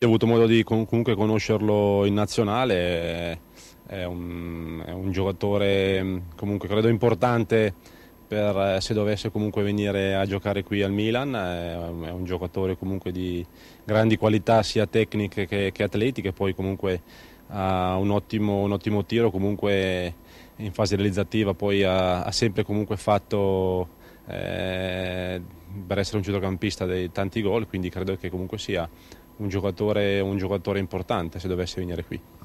Ho avuto modo di comunque conoscerlo in nazionale, è un, è un giocatore mm, comunque credo importante per, eh, se dovesse comunque venire a giocare qui al Milan, è un giocatore comunque di grandi qualità sia tecniche che, che atletiche, poi comunque ha un ottimo, un ottimo, tiro, comunque in fase realizzativa, poi ha, ha sempre comunque fatto eh, per essere un centrocampista dei tanti gol, quindi credo che comunque sia un giocatore, un giocatore importante se dovesse venire qui.